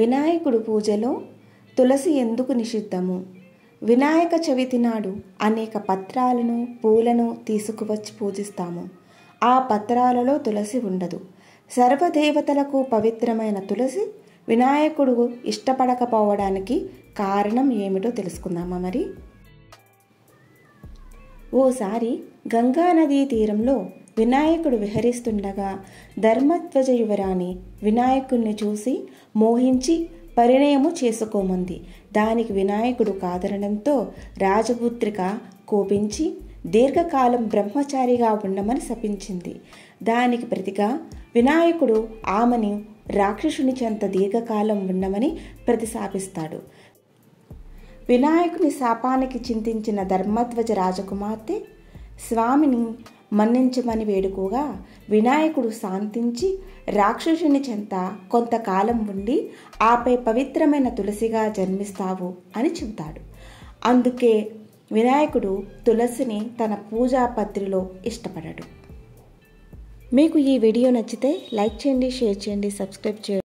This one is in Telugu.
వినాయకుడు పూజలో తులసి ఎందుకు నిషిద్ధము వినాయక చవితి నాడు అనేక పత్రాలను పూలను తీసుకువచ్చి పూజిస్తాము ఆ పత్రాలలో తులసి ఉండదు సర్వదేవతలకు పవిత్రమైన తులసి వినాయకుడు ఇష్టపడకపోవడానికి కారణం ఏమిటో తెలుసుకుందామా మరి ఓసారి గంగానదీ తీరంలో వినాయకుడు విహరిస్తుండగా ధర్మధ్వజ యువరాణి వినాయకుణ్ణి చూసి మోహించి పరిణయము చేసుకోమంది దానికి వినాయకుడు కాదనడంతో రాజపుత్రిక కోపించి దీర్ఘకాలం బ్రహ్మచారిగా ఉండమని శపించింది దానికి ప్రతిగా వినాయకుడు ఆమెను రాక్షసుని చెంత దీర్ఘకాలం ఉండమని ప్రతిశాపిస్తాడు వినాయకుని శాపానికి చింతించిన ధర్మధ్వజ రాజకుమార్తె స్వామిని మన్నించమని వేడుకోగా వినాయకుడు శాంతించి రాక్షసుని చెంత కొంతకాలం ఉండి ఆపై పవిత్రమైన తులసిగా జన్మిస్తావు అని చెబుతాడు అందుకే వినాయకుడు తులసిని తన పూజాపత్రిలో ఇష్టపడడు మీకు ఈ వీడియో నచ్చితే లైక్ చేయండి షేర్ చేయండి సబ్స్క్రైబ్ చేయండి